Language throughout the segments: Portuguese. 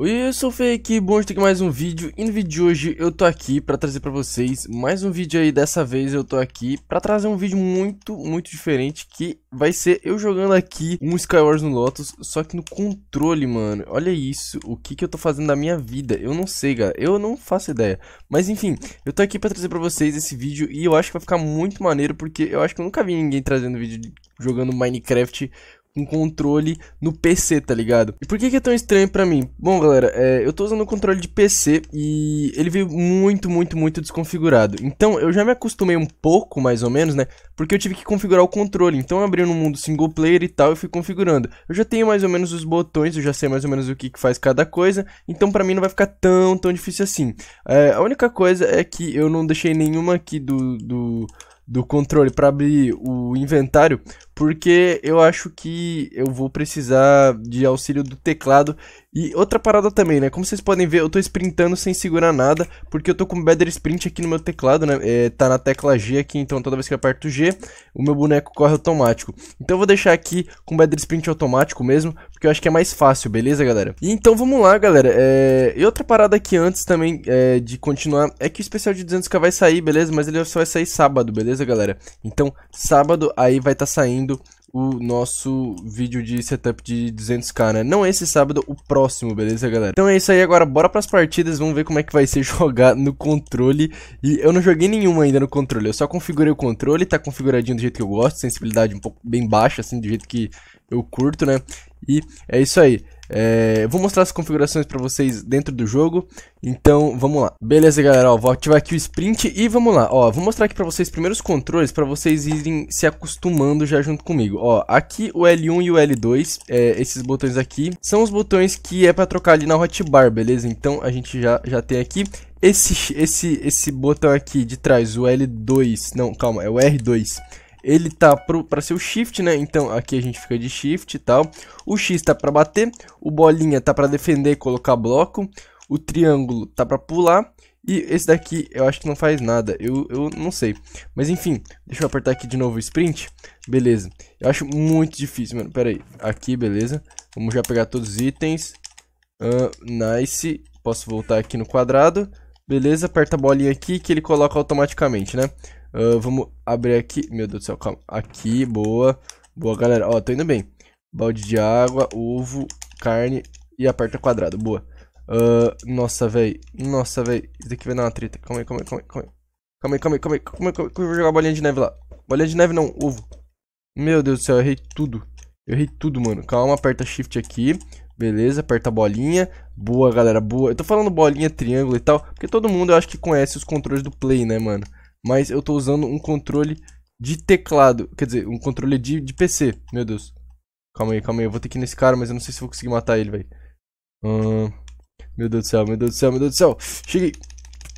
Oi, eu sou o Fê aqui, bom aqui mais um vídeo e no vídeo de hoje eu tô aqui pra trazer pra vocês mais um vídeo aí, dessa vez eu tô aqui pra trazer um vídeo muito, muito diferente que vai ser eu jogando aqui um Skywars no Lotus, só que no controle, mano, olha isso, o que que eu tô fazendo da minha vida, eu não sei, cara, eu não faço ideia, mas enfim, eu tô aqui pra trazer pra vocês esse vídeo e eu acho que vai ficar muito maneiro porque eu acho que eu nunca vi ninguém trazendo vídeo de jogando Minecraft um controle no PC, tá ligado? E por que, que é tão estranho para mim? Bom, galera, é, eu tô usando o controle de PC e ele veio muito, muito, muito desconfigurado. Então, eu já me acostumei um pouco, mais ou menos, né? Porque eu tive que configurar o controle. Então, eu abri no mundo single player e tal, eu fui configurando. Eu já tenho mais ou menos os botões, eu já sei mais ou menos o que, que faz cada coisa. Então, para mim não vai ficar tão, tão difícil assim. É, a única coisa é que eu não deixei nenhuma aqui do... do do controle para abrir o inventário, porque eu acho que eu vou precisar de auxílio do teclado. E outra parada também, né? Como vocês podem ver, eu tô sprintando sem segurar nada, porque eu tô com Better Sprint aqui no meu teclado, né? É, tá na tecla G aqui, então toda vez que eu aperto G, o meu boneco corre automático. Então eu vou deixar aqui com Better Sprint automático mesmo, porque eu acho que é mais fácil, beleza, galera? E então vamos lá, galera. É... E outra parada aqui antes também é, de continuar, é que o especial de 200k vai sair, beleza? Mas ele só vai sair sábado, beleza, galera? Então, sábado aí vai estar tá saindo assistindo o nosso vídeo de setup de 200k, né? Não é esse sábado, o próximo, beleza, galera? Então é isso aí, agora bora pras partidas, vamos ver como é que vai ser jogar no controle. E eu não joguei nenhuma ainda no controle, eu só configurei o controle, tá configuradinho do jeito que eu gosto, sensibilidade um pouco bem baixa, assim, do jeito que eu curto, né? E é isso aí. É, vou mostrar as configurações para vocês dentro do jogo, então vamos lá. Beleza, galera, ó, vou ativar aqui o sprint e vamos lá. Ó, vou mostrar aqui para vocês primeiros controles para vocês irem se acostumando já junto comigo. Ó, aqui o L1 e o L2, é, esses botões aqui, são os botões que é para trocar ali na hotbar, beleza? Então a gente já, já tem aqui. Esse, esse, esse botão aqui de trás, o L2, não, calma, é o R2 ele tá para ser o shift, né? Então aqui a gente fica de shift e tal. O X tá para bater, o bolinha tá para defender e colocar bloco, o triângulo tá para pular e esse daqui eu acho que não faz nada, eu, eu não sei. Mas enfim, deixa eu apertar aqui de novo o sprint. Beleza, eu acho muito difícil, mano. Pera aí, aqui, beleza. Vamos já pegar todos os itens. Uh, nice, posso voltar aqui no quadrado. Beleza, aperta a bolinha aqui que ele coloca automaticamente, né? Uh, vamos abrir aqui. Meu Deus do céu, calma. Aqui, boa. Boa, galera. Ó, tô indo bem. Balde de água, ovo, carne e aperta quadrado. Boa. Uh, nossa, velho. Nossa, velho. Isso daqui vai dar uma treta. Calma aí, calma aí, calma aí, calma aí. Calma aí, calma aí, calma aí. Calma aí, calma aí. eu vou jogar bolinha de neve lá? Bolinha de neve não, ovo. Meu Deus do céu, eu errei tudo. Eu errei tudo, mano. Calma, aperta shift aqui. Beleza, aperta a bolinha. Boa, galera, boa. Eu tô falando bolinha, triângulo e tal, porque todo mundo eu acho que conhece os controles do Play, né, mano? mas eu tô usando um controle de teclado, quer dizer, um controle de, de PC, meu Deus. Calma aí, calma aí, eu vou ter que ir nesse cara, mas eu não sei se vou conseguir matar ele, velho. meu Deus do céu, meu Deus do céu, meu Deus do céu. Cheguei,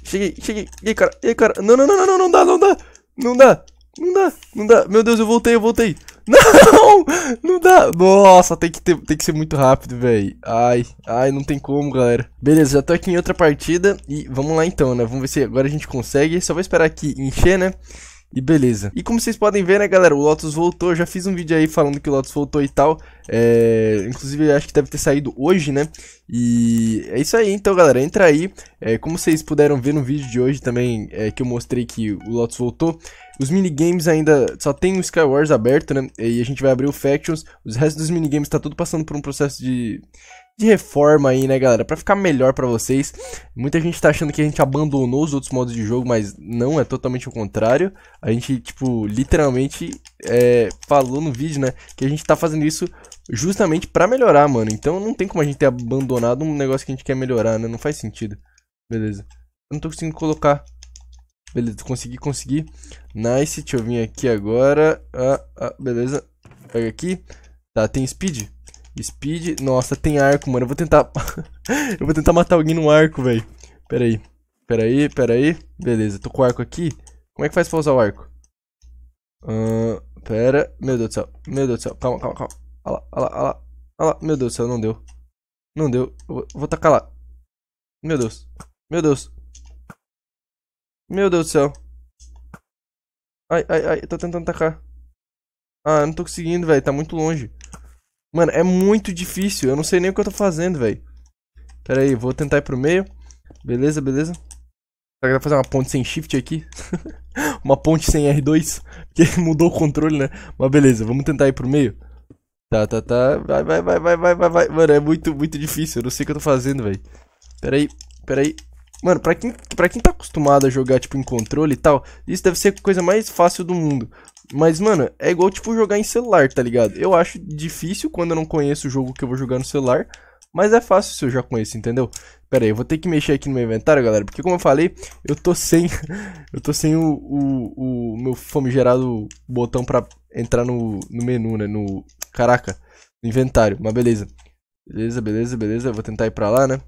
cheguei, cheguei. E aí, cara, e aí, cara. Não, não, não, não, não, não dá, não dá. Não dá, não dá, não dá. Meu Deus, eu voltei, eu voltei. Não! Não dá! Nossa, tem que, ter, tem que ser muito rápido, velho. Ai, ai, não tem como, galera. Beleza, já tô aqui em outra partida. E vamos lá então, né? Vamos ver se agora a gente consegue. Só vou esperar aqui encher, né? E beleza. E como vocês podem ver, né, galera, o Lotus voltou. Eu já fiz um vídeo aí falando que o Lotus voltou e tal. É... Inclusive, acho que deve ter saído hoje, né? E é isso aí, então, galera. Entra aí. É, como vocês puderam ver no vídeo de hoje também, é, que eu mostrei que o Lotus voltou. Os minigames ainda só tem o Skywars aberto, né? E a gente vai abrir o Factions. Os restos dos minigames tá tudo passando por um processo de, de reforma aí, né, galera? Para ficar melhor para vocês. Muita gente tá achando que a gente abandonou os outros modos de jogo, mas não, é totalmente o contrário. A gente, tipo, literalmente é, falou no vídeo, né, que a gente tá fazendo isso justamente para melhorar, mano. Então não tem como a gente ter abandonado um negócio que a gente quer melhorar, né? Não faz sentido. Beleza. Eu não tô conseguindo colocar. Beleza, consegui, consegui. Nice, deixa eu vir aqui agora. Ah, ah, beleza. Pega aqui. Tá, tem speed? Speed. Nossa, tem arco, mano. Eu vou tentar... eu vou tentar matar alguém no arco, velho. Pera aí. Pera aí, pera aí. Beleza, tô com o arco aqui. Como é que faz pra usar o arco? Uh, pera. Meu Deus do céu. Meu Deus do céu. Calma, calma, calma. Olha lá, olha lá, olha lá. Olha lá. Meu Deus do céu, não deu. Não deu. Eu vou, vou tacar lá. Meu Deus. Meu Deus. Meu Deus do céu. Ai, ai, ai. Tô tentando tacar. Ah, não tô conseguindo, velho. Tá muito longe. Mano, é muito difícil. Eu não sei nem o que eu tô fazendo, velho. Pera aí, vou tentar ir pro meio. Beleza, beleza. Será que dá fazer uma ponte sem shift aqui? uma ponte sem R2? Porque mudou o controle, né? Mas beleza, vamos tentar ir pro meio. Tá, tá, tá. Vai, vai, vai, vai, vai, vai, vai. Mano, é muito, muito difícil. Eu não sei o que eu tô fazendo, velho. Pera aí, pera aí. Mano, pra quem, pra quem tá acostumado a jogar, tipo, em controle e tal, isso deve ser a coisa mais fácil do mundo. Mas, mano, é igual, tipo, jogar em celular, tá ligado? Eu acho difícil quando eu não conheço o jogo que eu vou jogar no celular. Mas é fácil se eu já conheço, entendeu? Pera aí, eu vou ter que mexer aqui no meu inventário, galera. Porque, como eu falei, eu tô sem. eu tô sem o, o, o meu famigerado botão pra entrar no, no menu, né? No. Caraca, no inventário. Mas beleza. Beleza, beleza, beleza. Eu vou tentar ir pra lá, né?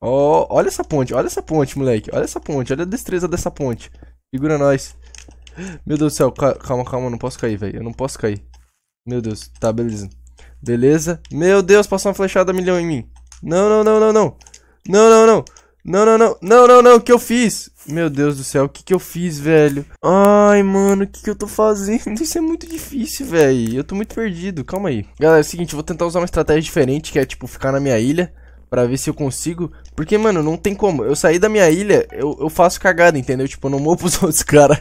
Ó, oh, olha essa ponte, olha essa ponte, moleque. Olha essa ponte, olha a destreza dessa ponte. Segura nós. Meu Deus do céu, calma, calma, não posso cair, velho. Eu não posso cair. Meu Deus, tá, beleza. Beleza. Meu Deus, passou uma flechada milhão em mim. Não, não, não, não, não. Não, não, não. Não, não, não. Não, não, não. O que eu fiz? Meu Deus do céu, o que que eu fiz, velho? Ai, mano, o que que eu tô fazendo? Isso é muito difícil, velho. Eu tô muito perdido. Calma aí. Galera, é o seguinte, eu vou tentar usar uma estratégia diferente, que é, tipo, ficar na minha ilha. Pra ver se eu consigo. Porque, mano, não tem como. Eu saí da minha ilha, eu, eu faço cagada, entendeu? Tipo, eu não morro pros outros caras.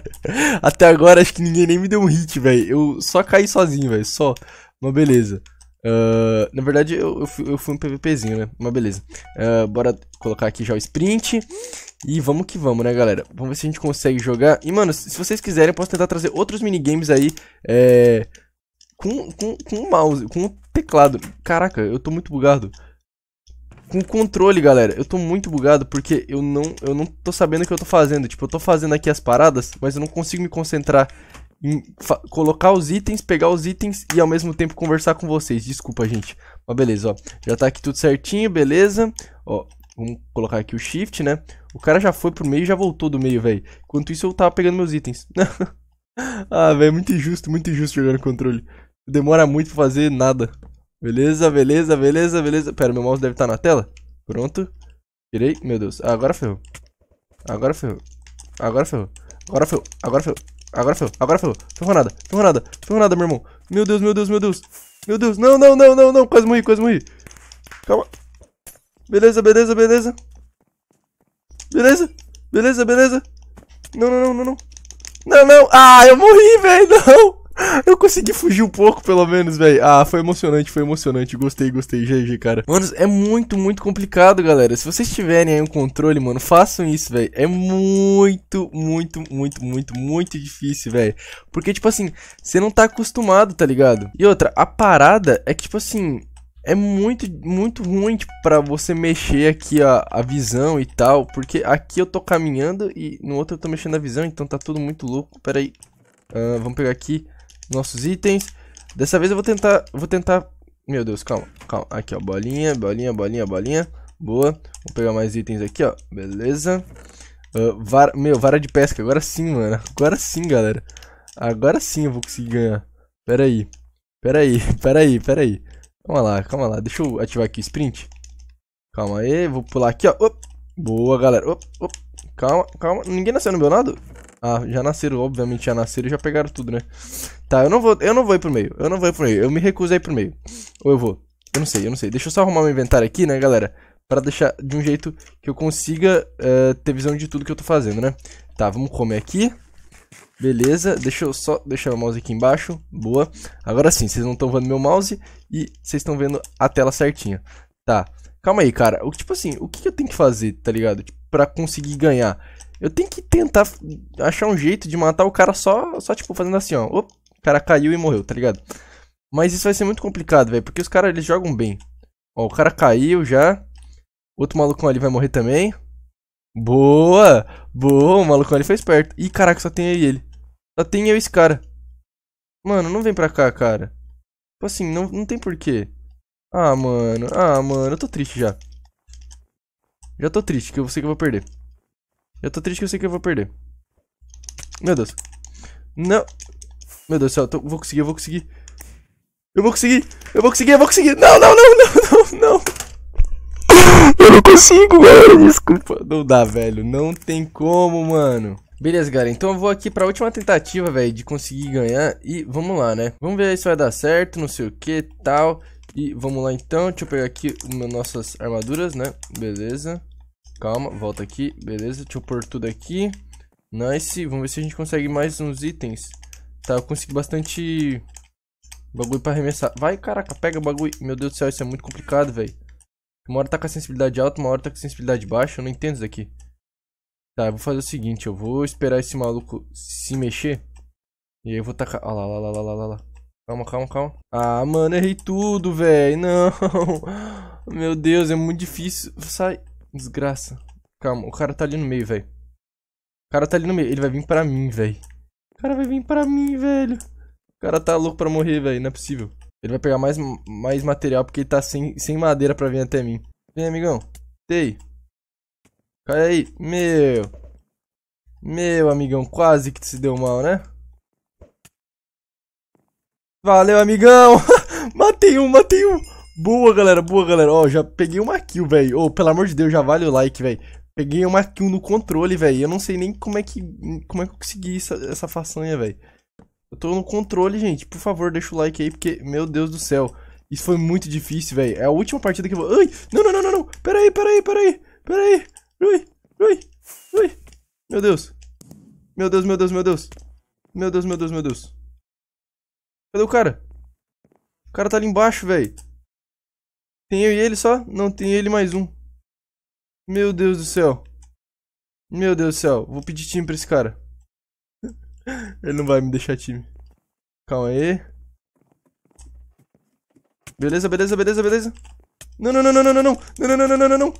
Até agora, acho que ninguém nem me deu um hit, velho. Eu só caí sozinho, velho. Só. Mas beleza. Uh, na verdade, eu, eu, fui, eu, fui, um PVPzinho, né? Mas beleza. Uh, bora colocar aqui já o sprint. E vamos que vamos, né, galera? Vamos ver se a gente consegue jogar. E, mano, se vocês quiserem, eu posso tentar trazer outros minigames aí. É... Com, com, com o mouse, com o teclado. Caraca, eu tô muito bugado com controle, galera. Eu tô muito bugado porque eu não, eu não tô sabendo o que eu tô fazendo. Tipo, eu tô fazendo aqui as paradas, mas eu não consigo me concentrar em colocar os itens, pegar os itens e ao mesmo tempo conversar com vocês. Desculpa, gente. Mas beleza, ó. Já tá aqui tudo certinho, beleza. Ó, vamos colocar aqui o shift, né? O cara já foi pro meio e já voltou do meio, velho. Enquanto isso, eu tava pegando meus itens. ah, velho, é muito injusto, muito injusto jogar no controle. Demora muito pra fazer nada. Beleza, beleza, beleza, beleza. Pera, meu mouse deve estar tá na tela. Pronto. Tirei. Meu Deus. Agora ferrou. Agora ferrou. Agora ferrou. Agora ferrou. Agora ferrou. Agora ferrou. Agora ferrou. Ferrou nada. Ferrou nada. Ferrou nada, meu irmão. Meu Deus, meu Deus, meu Deus. Meu Deus. Não, não, não, não, não. Quase morri, quase morri. Calma. Beleza, beleza, beleza. Beleza. Beleza, beleza. Não, não, não, não, não. Não, não. Ah, eu morri, velho. Não. Eu consegui fugir um pouco, pelo menos, velho. Ah, foi emocionante, foi emocionante. Gostei, gostei. GG, cara. Mano, é muito, muito complicado, galera. Se vocês tiverem aí um controle, mano, façam isso, velho. É muito, muito, muito, muito, muito difícil, velho. Porque, tipo assim, você não tá acostumado, tá ligado? E outra, a parada é que, tipo assim, é muito, muito ruim tipo, para você mexer aqui a, a visão e tal, porque aqui eu tô caminhando e no outro eu tô mexendo a visão, então tá tudo muito louco. Pera aí, uh, vamos pegar aqui nossos itens. Dessa vez eu vou tentar, vou tentar... Meu Deus, calma, calma. Aqui, ó, bolinha, bolinha, bolinha, bolinha. Boa. Vou pegar mais itens aqui, ó. Beleza. Uh, vara... Meu, vara de pesca. Agora sim, mano. Agora sim, galera. Agora sim eu vou conseguir ganhar. Pera aí. Pera aí, pera aí, pera aí. Calma lá, calma lá. Deixa eu ativar aqui o sprint. Calma aí, vou pular aqui, ó. Boa, galera. Calma, calma. Ninguém nasceu no meu lado? Ah, já nasceram, obviamente já nasceram e já pegaram tudo, né? Tá, eu não vou, eu não vou ir pro meio. Eu não vou ir pro meio. Eu me recuso a ir pro meio. Ou eu vou. Eu não sei, eu não sei. Deixa eu só arrumar meu inventário aqui, né, galera? Pra deixar de um jeito que eu consiga uh, ter visão de tudo que eu tô fazendo, né? Tá, vamos comer aqui. Beleza, deixa eu só deixar o mouse aqui embaixo. Boa. Agora sim, vocês não estão vendo meu mouse e vocês estão vendo a tela certinha. Tá. Calma aí, cara. O, tipo assim, o que eu tenho que fazer, tá ligado? Tipo, pra conseguir ganhar. Eu tenho que tentar achar um jeito de matar o cara só, só tipo, fazendo assim, ó. o cara caiu e morreu, tá ligado? Mas isso vai ser muito complicado, velho, porque os caras, eles jogam bem. Ó, o cara caiu já. Outro malucão ali vai morrer também. Boa! Boa, o malucão ali foi esperto. Ih, caraca, só tem eu e ele. Só tem eu e esse cara. Mano, não vem pra cá, cara. Tipo assim, não, não tem porquê. Ah, mano. Ah, mano, eu tô triste já. Já tô triste, que eu sei que eu vou perder. Eu tô triste que eu sei que eu vou perder. Meu Deus. Não. Meu Deus do céu, eu vou conseguir, eu vou conseguir. Eu vou conseguir, eu vou conseguir, eu vou conseguir. Não, não, não, não, não, não. Eu não consigo, galera, desculpa. Não dá, velho, não tem como, mano. Beleza, galera, então eu vou aqui pra última tentativa, velho, de conseguir ganhar. E vamos lá, né? Vamos ver se vai dar certo, não sei o que, tal. E vamos lá, então. Deixa eu pegar aqui uma, nossas armaduras, né? Beleza. Calma, volta aqui. Beleza, deixa eu pôr tudo aqui. Nice. Vamos ver se a gente consegue mais uns itens. Tá, eu consegui bastante bagulho pra arremessar. Vai, caraca, pega o bagulho. Meu Deus do céu, isso é muito complicado, velho. Uma hora tá com a sensibilidade alta, uma hora tá com a sensibilidade baixa. Eu não entendo isso daqui. Tá, eu vou fazer o seguinte. Eu vou esperar esse maluco se mexer. E aí eu vou tacar... Olha lá, lá, lá, lá, lá, lá. Calma, calma, calma. Ah, mano, errei tudo, velho. Não. Meu Deus, é muito difícil. Sai. Desgraça. Calma, o cara tá ali no meio, velho. O cara tá ali no meio. Ele vai vir pra mim, velho. O cara vai vir pra mim, velho. O cara tá louco pra morrer, velho. Não é possível. Ele vai pegar mais, mais material porque ele tá sem, sem madeira pra vir até mim. Vem, amigão. Tei. Cai aí. Meu. Meu, amigão. Quase que se deu mal, né? Valeu, amigão. matei um, matei um. Boa, galera, boa, galera. Ó, já peguei uma kill, velho. Ô, oh, pelo amor de Deus, já vale o like, velho. Peguei uma kill no controle, velho. Eu não sei nem como é que, como é que eu consegui essa, essa façanha, velho. Eu tô no controle, gente. Por favor, deixa o like aí, porque, meu Deus do céu. Isso foi muito difícil, velho. É a última partida que eu vou... Ai, não, não, não, não, não. Pera aí, pera aí, pera aí. Pera aí. Ui, ui, ui. Meu Deus. Meu Deus, meu Deus, meu Deus. Meu Deus, meu Deus, meu Deus. Cadê o cara? O cara tá ali embaixo, velho. Tem eu e ele só? Não, tem ele mais um. Meu Deus do céu. Meu Deus do céu. Vou pedir time pra esse cara. ele não vai me deixar time. Calma aí. Beleza, beleza, beleza, beleza. Não, não, não, não, não, não, não. Não, não, não, não, não, não.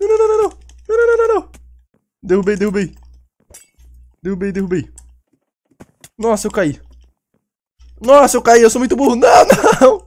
Não, não, não, não, não. Não, não, não, não, não. Derrubei, derrubei. Derrubei, derrubei. Nossa, eu caí. Nossa, eu caí. Eu sou muito burro. Não, não.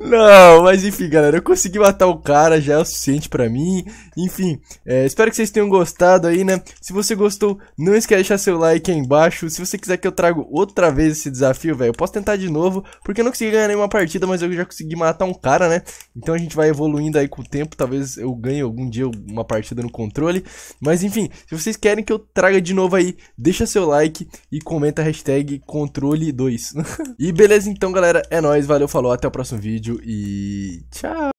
Não, mas enfim, galera, eu consegui matar o cara, já é o suficiente pra mim. Enfim, é, espero que vocês tenham gostado aí, né? Se você gostou, não esquece de deixar seu like aí embaixo. Se você quiser que eu trago outra vez esse desafio, velho, eu posso tentar de novo, porque eu não consegui ganhar nenhuma partida, mas eu já consegui matar um cara, né? Então a gente vai evoluindo aí com o tempo, talvez eu ganhe algum dia uma partida no controle. Mas enfim, se vocês querem que eu traga de novo aí, deixa seu like e comenta a hashtag controle2. e beleza, então, galera, é nóis, valeu, falou, até o próximo vídeo vídeo e tchau!